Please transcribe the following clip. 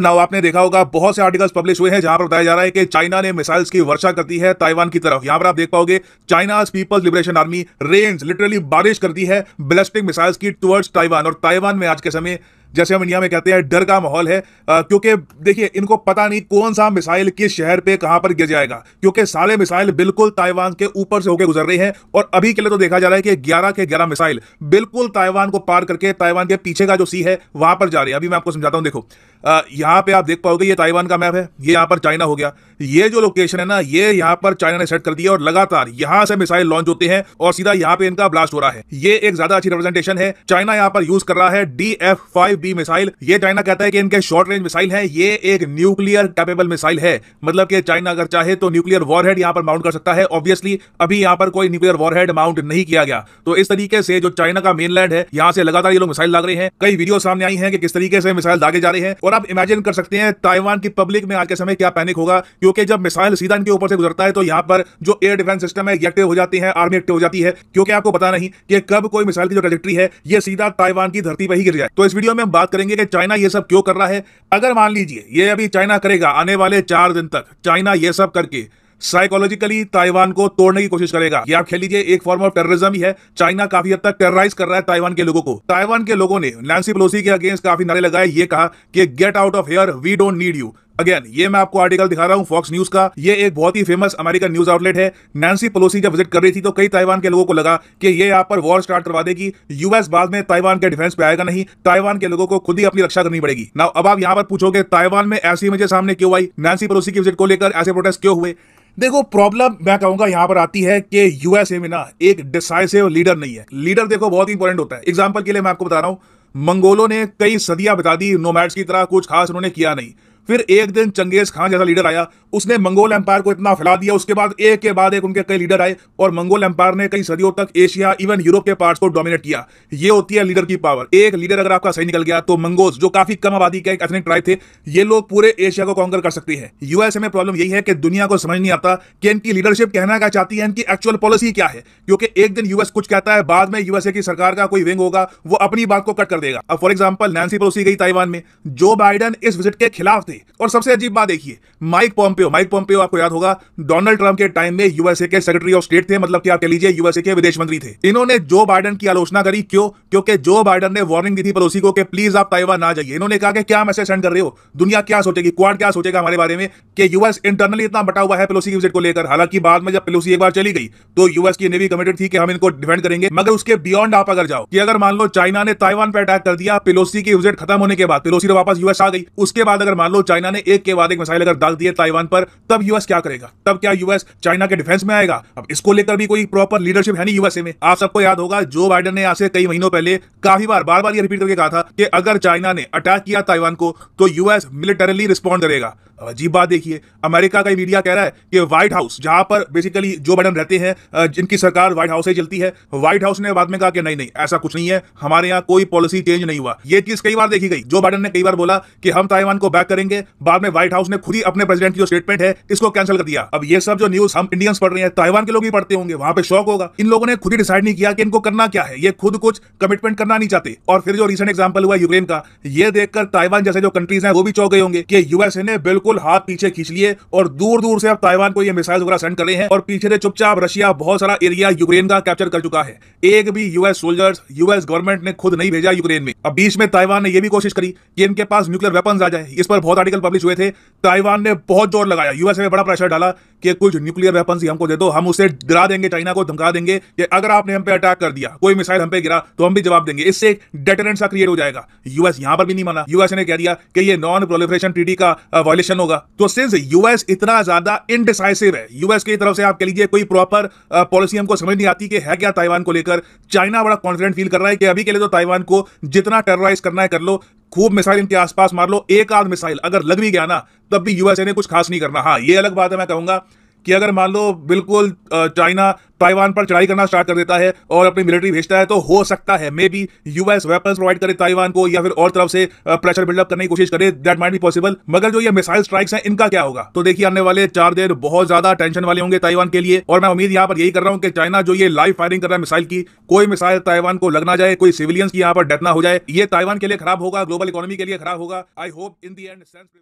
now आपने देखा होगा बहुत से आर्टिकल्स पब्लिश हुए हैं जहां पर बताया जा रहा है कि चाइना ने मिसाइल्स की वर्षा करती है ताइवान की तरफ यहां पर आप देख पाओगे China People's Liberation Army range literally बारिश करती है बैलिस्टिक मिसाइल्स की टुवर्ड्स ताइवान और ताइवान में आज के समय जैसे हम इंडिया में कहते हैं डर का माहौल है क्योंकि देखिए इनको पता नहीं कौन सा मिसाइल किस शहर पे कहां पर गिर जाएगा क्योंकि सारे मिसाइल बिल्कुल ताइवान के ऊपर से होकर गुजर रहे हैं और अभी के लिए तो देखा जा रहा है कि ग्यारह के ग्यारह मिसाइल बिल्कुल ताइवान को पार करके ताइवान के पीछे का जो सी है वहां पर जा रही है अभी मैं आपको समझाता हूँ देखो यहाँ पे आप देख पाओगे ये ताइवान का मैप है ये यहाँ पर चाइना हो गया ये जो लोकेशन है ना ये यहाँ पर चाइना ने सेट कर दिया और लगातार यहाँ से मिसाइल लॉन्च होते हैं और सीधा यहाँ पे इनका ब्लास्ट हो रहा है ये एक ज्यादा अच्छी रिप्रेजेंटेशन है चाइना यहाँ पर यूज कर रहा है D F five B missile ये चाइना कहता है कि इनके शॉर्ट रेंज मिसाइल है ये एक न्यूक्लियर कैपेबल मिसाइल है मतलब कि चाइना अगर चाहे तो न्यूक्लियर वॉरहेड यहाँ पर माउंट कर सकता है ऑब्वियसली अभी यहाँ पर कोई न्यूक्लियर वॉरहेड माउंट नहीं किया गया तो इस तरीके से जो चाइना का मेनलैंड है यहाँ से लगातार ये लोग मिसाइल लाग रहे हैं कई वीडियो सामने आई है कि किस तरीके से मिसाइल दागे जा रहे हैं और आप इमेजिन कर सकते हैं ताइवान की पब्लिक में आज के समय क्या पैनिक होगा क्योंकि क्योंकि जब मिसाइल सीधा इनके ऊपर से गुजरता है तो यहाँ पर जो एयर डिफेंस सिस्टम है एक्टिव हो जाती है आर्मी एक्टिव हो जाती है क्योंकि आपको पता नहीं कि कब कोई मिसाइल की जो ट्रेजेक्ट्री है ये सीधा ताइवान की धरती पर ही गिर जाए तो इस वीडियो में हम बात करेंगे कि चाइना ये सब क्यों कर रहा है अगर मान लीजिए ये अभी चाइना करेगा आने वाले चार दिन तक चाइना ये सब करके साइकोलॉजिकली ताइवान को तोड़ने की कोशिश करेगा ये आप खेल लीजिए एक फॉर्म ऑफ टेररिज्म ही है चाइना काफी हद तक टेरराइज कर रहा है ताइवान के लोगों को ताइवान के लोगों ने नैन्सी पलोसी के अगेंस्ट काफी नारे लगाए ये कहा कि get out of here we don't need you again ये मैं आपको आर्टिकल दिखा रहा हूँ फॉक्स न्यूज का ये एक बहुत ही फेमस अमेरिकन न्यूज आउटलेट है नैन्सी पलोसी जब विजिट कर रही थी तो कई ताइवान के लोगों को लगा कि ये यहाँ पर वॉर स्टार्ट करवा देगी यूएस बाद में ताइवान के डिफेंस पे आएगा नहीं ताइवान के लोगों को खुद ही अपनी रक्षा करनी पड़ेगी ना अब आप यहाँ पर पूछोगे ताइवान में ऐसी इमेजेस सामने क्यों आई नैन्सी पलोसी की विजिट को लेकर ऐसे प्रोटेस्ट क्यों हुए देखो प्रॉब्लम मैं कहूंगा यहाँ पर आती है कि यूएसए में ना एक डिसाइसिव लीडर नहीं है लीडर देखो बहुत इंपॉर्टेंट होता है एग्जाम्पल के लिए मैं आपको बता रहा हूँ मंगोलों ने कई सदियां बता दी नोमैड्स की तरह कुछ खास उन्होंने किया नहीं फिर एक दिन चंगेज खान जैसा लीडर आया उसने मंगोल एम्पायर को इतना फैला दिया उसके बाद एक के बाद एक उनके कई लीडर आए और मंगोल एम्पायर ने कई सदियों तक एशिया इवन यूरोप के पार्ट्स को डोमिनेट किया ये होती है लीडर की पावर एक लीडर अगर आपका सही निकल गया तो मंगोज जो काफी कम आबादी का एक एथनिक ट्राइब थे ये लोग पूरे एशिया को कॉन्कर कर सकती है यूएसए में प्रॉब्लम यही है कि दुनिया को समझ नहीं आता कि इनकी लीडरशिप कहना क्या चाहती है इनकी एक्चुअल पॉलिसी क्या है क्योंकि एक दिन यूएस कुछ कहता है बाद में यूएसए की सरकार का कोई विंग होगा वो अपनी बात को कट कर देगा अब फॉर एग्जाम्पल नैन्सी पड़ोसी गई ताइवान में जो बाइडन इस विजिट के खिलाफ सकते और सबसे अजीब बात देखिए माइक पॉम्पियो माइक पॉम्पियो आपको याद होगा डोनाल्ड ट्रंप के टाइम में यूएसए के सेक्रेटरी ऑफ स्टेट थे मतलब कि आप कह लीजिए यूएसए के विदेश मंत्री थे इन्होंने जो बाइडन की आलोचना करी क्यों क्योंकि जो बाइडन ने वार्निंग दी थी पड़ोसी को कि प्लीज आप ताइवान ना जाइए इन्होंने कहा कि क्या मैसेज सेंड कर रहे हो दुनिया क्या सोचेगी क्वाड क्या सोचेगा हमारे बारे में कि यूएस इंटरनली इतना बटा हुआ है पेलोसी की विजिट को लेकर हालांकि बाद में जब पेलोसी एक बार चली गई तो यूएस की नेवी कमिटेड थी कि हम इनको डिफेंड करेंगे मगर उसके बियॉन्ड आप अगर जाओ कि अगर मान लो चाइना ने ताइवान पर अटैक कर दिया पेलोसी की विजिट खत्म होने के बाद पेलोसी तो वापस यूएस आ गई उसके बाद अगर मान लो चाइना ने एक के बाद एक मिसाइल अगर दाग दिए ताइवान पर तब यूएस क्या करेगा तब क्या यूएस चाइना के डिफेंस में आएगा अब इसको लेकर भी कोई प्रॉपर लीडरशिप है नहीं यूएसए में आप सबको याद होगा जो बाइडन ने आज से कई महीनों पहले काफी बार बार बार ये रिपीट करके कहा था कि अगर चाइना ने अटैक किया ताइवान को तो यूएस मिलिटरली रिस्पॉन्ड करेगा अजीब बात देखिए अमेरिका का मीडिया कह रहा है कि व्हाइट हाउस जहां पर बेसिकली जो बाइडन रहते हैं जिनकी सरकार व्हाइट हाउस से चलती है व्हाइट हाउस ने बाद में कहा कि नहीं नहीं ऐसा कुछ नहीं है हमारे यहाँ कोई पॉलिसी चेंज नहीं हुआ ये चीज कई बार देखी गई जो बाइडन ने कई बार बोला कि हम ताइवान को बैक करेंगे करेंगे बाद में व्हाइट हाउस ने खुद ही अपने प्रेसिडेंट की जो स्टेटमेंट है इसको कैंसिल कर दिया अब ये सब जो न्यूज हम इंडियंस पढ़ रहे हैं ताइवान के लोग ही पढ़ते होंगे वहां पे शौक होगा इन लोगों ने खुद ही डिसाइड नहीं किया कि इनको करना क्या है ये खुद कुछ कमिटमेंट करना नहीं चाहते और फिर जो रिसेंट एग्जाम्पल हुआ यूक्रेन का ये देखकर ताइवान जैसे जो कंट्रीज है वो भी चौक गए होंगे कि यूएसए ने बिल्कुल हाथ पीछे खींच लिए और दूर दूर से अब ताइवान को ये मिसाइल वगैरह सेंड कर रहे हैं और पीछे से चुपचाप रशिया बहुत सारा एरिया यूक्रेन का कैप्चर कर चुका है एक भी यूएस सोल्जर्स यूएस गवर्नमेंट ने खुद नहीं भेजा यूक्रेन में अब बीच में ताइवान ने यह भी कोशिश करी कि इनके पास न्यूक्लियर वेपन आ जाए इस पर बहुत आर्टिकल पब्लिश हुए थे ताइवान ने बहुत जोर लगाया यूएस में बड़ा प्रेशर डाला कि कुछ न्यूक्लियर वेपन ही हमको दे दो हम उसे गिरा देंगे चाइना को धमका देंगे कि अगर आपने हम पे अटैक कर दिया कोई मिसाइल हम पे गिरा तो हम भी जवाब देंगे इससे एक डेटरेंट सा क्रिएट हो जाएगा यूएस यहां पर भी नहीं माना यूएस ने कह दिया कि ये नॉन प्रोलिफ्रेशन ट्रीटी का वायलेशन होगा तो सिंस यूएस इतना ज्यादा इनडिसाइसिव है यूएस की तरफ से आप कह लीजिए कोई प्रॉपर पॉलिसी हमको समझ नहीं आती कि है क्या ताइवान को लेकर चाइना बड़ा कॉन्फिडेंट फील कर रहा है कि अभी के लिए तो ताइवान को जितना टेरराइज करना है कर लो खूब मिसाइल इनके आसपास मार लो एक आध मिसाइल अगर लग भी गया ना तब भी यूएसए ने कुछ खास नहीं करना हाँ ये अलग बात है मैं कहूंगा कि अगर मान लो बिल्कुल चाइना ताइवान पर चढ़ाई करना स्टार्ट कर देता है और अपनी मिलिट्री भेजता है तो हो सकता है maybe US weapons provide करे ताइवान को या फिर और तरफ से प्रेशर बिल्डअप करने की कोशिश करे दैट माइट भी पॉसिबल मगर जो ये मिसाइल स्ट्राइक्स हैं इनका क्या होगा तो देखिए आने वाले चार दिन बहुत ज्यादा टेंशन वाले होंगे ताइवान के लिए और मैं उम्मीद यहाँ पर यही कर रहा हूँ कि चाइना जो ये लाइव फायरिंग कर रहा है मिसाइल की कोई मिसाइल ताइवान को लगना जाए कोई सिविलियंस की यहाँ पर डेथ ना हो जाए ये ताइवान के लिए खराब होगा ग्लोबल इकोनॉमी के लिए खराब होगा I hope in the and